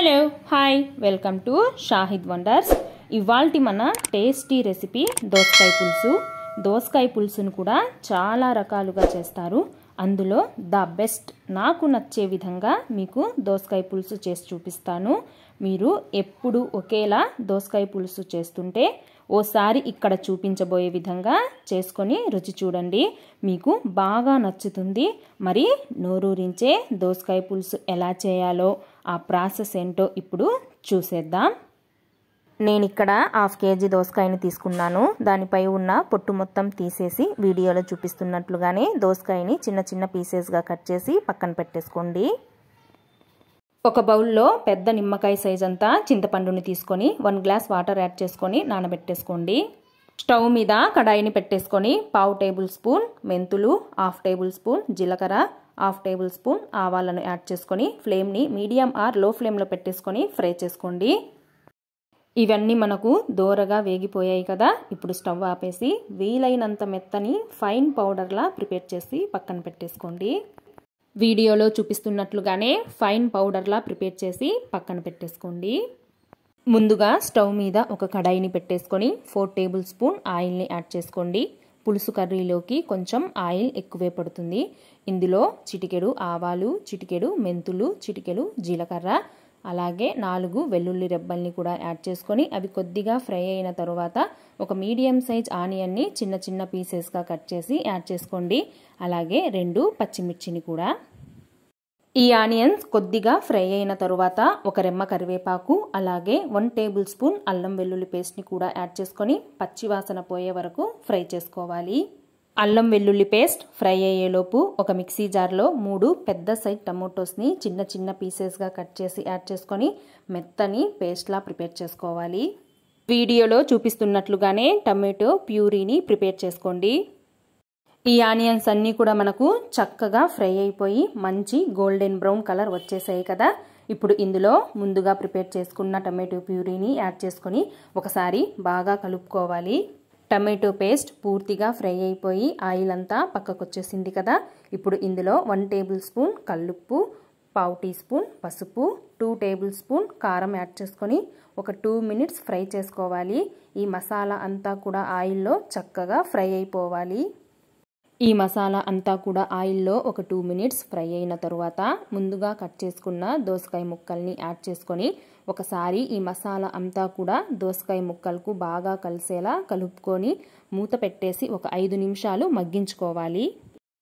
hello hi welcome to Shahid wonders ఇవాల్టి మన tasty recipe దోసకాయ పులుసు దోసకాయ పులుసును కూడా చాలా రకాలుగా చేస్తారు అందులో ద బెస్ట్ నాకు నచ్చే విధంగా మీకు దోసకాయ పులుసు చేసి చూపిస్తాను మీరు ఎప్పుడు ఒకేలా దోసకాయ పులుసు చేస్తుంటే ఓసారి ఇక్కడ చూపించబోయే విధంగా చేసుకొని రుచి చూడండి మీకు బాగా నచ్చుతుంది మరి నోరూరించే దోసకాయ పులుసు ఎలా చేయాలో ఆ ప్రాసెస్ ఏంటో ఇప్పుడు చూసేద్దాం నేను ఇక్కడ హాఫ్ కేజీ దోసకాయని తీసుకున్నాను దానిపై ఉన్న పొట్టు మొత్తం తీసేసి వీడియోలో చూపిస్తున్నట్లుగానే దోసకాయని చిన్న చిన్న పీసెస్గా కట్ చేసి పక్కన పెట్టేసుకోండి ఒక బౌల్లో పెద్ద నిమ్మకాయ సైజ్ అంతా చింతపండుని తీసుకొని వన్ గ్లాస్ వాటర్ యాడ్ చేసుకొని నానబెట్టేసుకోండి స్టవ్ మీద కడాయిని పెట్టేసుకొని పావు టేబుల్ స్పూన్ మెంతులు హాఫ్ టేబుల్ స్పూన్ జీలకర్ర హాఫ్ టేబుల్ స్పూన్ ఆవాలను యాడ్ చేసుకొని ఫ్లేమ్ని మీడియం ఆర్ లో ఫ్లేమ్లో పెట్టేసుకొని ఫ్రై చేసుకోండి ఇవన్నీ మనకు దోరగా వేగిపోయాయి కదా ఇప్పుడు స్టవ్ ఆపేసి వీలైనంత మెత్తని ఫైన్ పౌడర్లా ప్రిపేర్ చేసి పక్కన పెట్టేసుకోండి వీడియోలో చూపిస్తున్నట్లుగానే ఫైన్ పౌడర్లా ప్రిపేర్ చేసి పక్కన పెట్టేసుకోండి ముందుగా స్టవ్ మీద ఒక కడాయిని పెట్టేసుకొని ఫోర్ టేబుల్ స్పూన్ ఆయిల్ని యాడ్ చేసుకోండి పులుసు కర్రీలోకి కొంచెం ఆయిల్ ఎక్కువే పడుతుంది ఇందులో చిటికెడు ఆవాలు చిటికెడు మెంతులు చిటికెడు జీలకర్ర అలాగే నాలుగు వెల్లుల్లి రెబ్బల్ని కూడా యాడ్ చేసుకొని అవి కొద్దిగా ఫ్రై అయిన తర్వాత ఒక మీడియం సైజ్ ఆనియన్ని చిన్న చిన్న పీసెస్గా కట్ చేసి యాడ్ చేసుకోండి అలాగే రెండు పచ్చిమిర్చిని కూడా ఈ ఆనియన్స్ కొద్దిగా ఫ్రై అయిన తరువాత ఒక రెమ్మ కరివేపాకు అలాగే వన్ టేబుల్ స్పూన్ అల్లం వెల్లుల్లి పేస్ట్ని కూడా యాడ్ చేసుకొని పచ్చివాసన పోయే వరకు ఫ్రై చేసుకోవాలి అల్లం వెల్లుల్లి పేస్ట్ ఫ్రై అయ్యేలోపు ఒక మిక్సీ జార్లో మూడు పెద్ద సైజ్ టమోటోస్ని చిన్న చిన్న పీసెస్గా కట్ చేసి యాడ్ చేసుకొని మెత్తని పేస్ట్లా ప్రిపేర్ చేసుకోవాలి వీడియోలో చూపిస్తున్నట్లుగానే టమాటో ప్యూరీని ప్రిపేర్ చేసుకోండి ఈ ఆనియన్స్ అన్నీ కూడా మనకు చక్కగా ఫ్రై అయిపోయి మంచి గోల్డెన్ బ్రౌన్ కలర్ వచ్చేసాయి కదా ఇప్పుడు ఇందులో ముందుగా ప్రిపేర్ చేసుకున్న టమాటో ప్యూరీని యాడ్ చేసుకొని ఒకసారి బాగా కలుపుకోవాలి టమాటో పేస్ట్ పూర్తిగా ఫ్రై అయిపోయి ఆయిల్ అంతా పక్కకు వచ్చేసింది కదా ఇప్పుడు ఇందులో వన్ టేబుల్ స్పూన్ కల్లుప్పు పావు టీ స్పూన్ పసుపు టూ టేబుల్ స్పూన్ కారం యాడ్ చేసుకొని ఒక టూ మినిట్స్ ఫ్రై చేసుకోవాలి ఈ మసాలా అంతా కూడా ఆయిల్లో చక్కగా ఫ్రై అయిపోవాలి ఈ మసాలా అంతా కూడా ఆయిల్లో ఒక టూ మినిట్స్ ఫ్రై అయిన తరువాత ముందుగా కట్ చేసుకున్న దోసకాయ ముక్కల్ని యాడ్ చేసుకొని ఒకసారి ఈ మసాలా అంతా కూడా దోసకాయ ముక్కలకు బాగా కలిసేలా కలుపుకొని మూత పెట్టేసి ఒక ఐదు నిమిషాలు మగ్గించుకోవాలి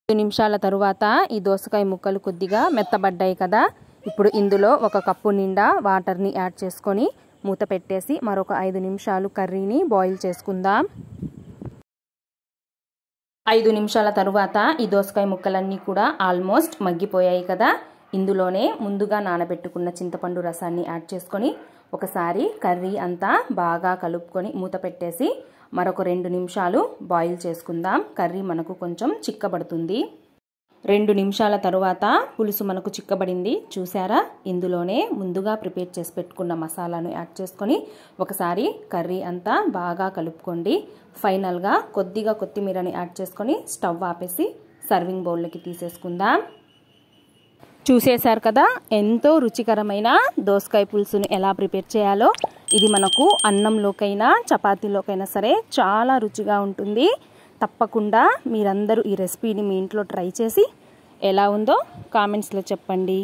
ఐదు నిమిషాల తరువాత ఈ దోసకాయ ముక్కలు కొద్దిగా మెత్తబడ్డాయి కదా ఇప్పుడు ఇందులో ఒక కప్పు నిండా వాటర్ని యాడ్ చేసుకొని మూత పెట్టేసి మరొక ఐదు నిమిషాలు కర్రీని బాయిల్ చేసుకుందాం ఐదు నిమిషాల తరువాత ఈ దోసకాయ ముక్కలన్నీ కూడా ఆల్మోస్ట్ మగ్గిపోయాయి కదా ఇందులోనే ముందుగా నానబెట్టుకున్న చింతపండు రసాన్ని యాడ్ చేసుకొని ఒకసారి కర్రీ అంతా బాగా కలుపుకొని మూత పెట్టేసి మరొక రెండు నిమిషాలు బాయిల్ చేసుకుందాం కర్రీ మనకు కొంచెం చిక్కబడుతుంది రెండు నిమిషాల తరువాత పులుసు మనకు చిక్కబడింది చూసారా ఇందులోనే ముందుగా ప్రిపేర్ చేసి పెట్టుకున్న మసాలాను యాడ్ చేసుకొని ఒకసారి కర్రీ అంతా బాగా కలుపుకోండి ఫైనల్గా కొద్దిగా కొత్తిమీరని యాడ్ చేసుకొని స్టవ్ ఆపేసి సర్వింగ్ బౌల్లోకి తీసేసుకుందాం చూసేశారు కదా ఎంతో రుచికరమైన దోసకాయ పులుసును ఎలా ప్రిపేర్ చేయాలో ఇది మనకు అన్నంలోకైనా చపాతీలోకైనా సరే చాలా రుచిగా ఉంటుంది తప్పకుండా మీరందరూ ఈ రెసిపీని మీ ఇంట్లో ట్రై చేసి ఎలా ఉందో కామెంట్స్లో చెప్పండి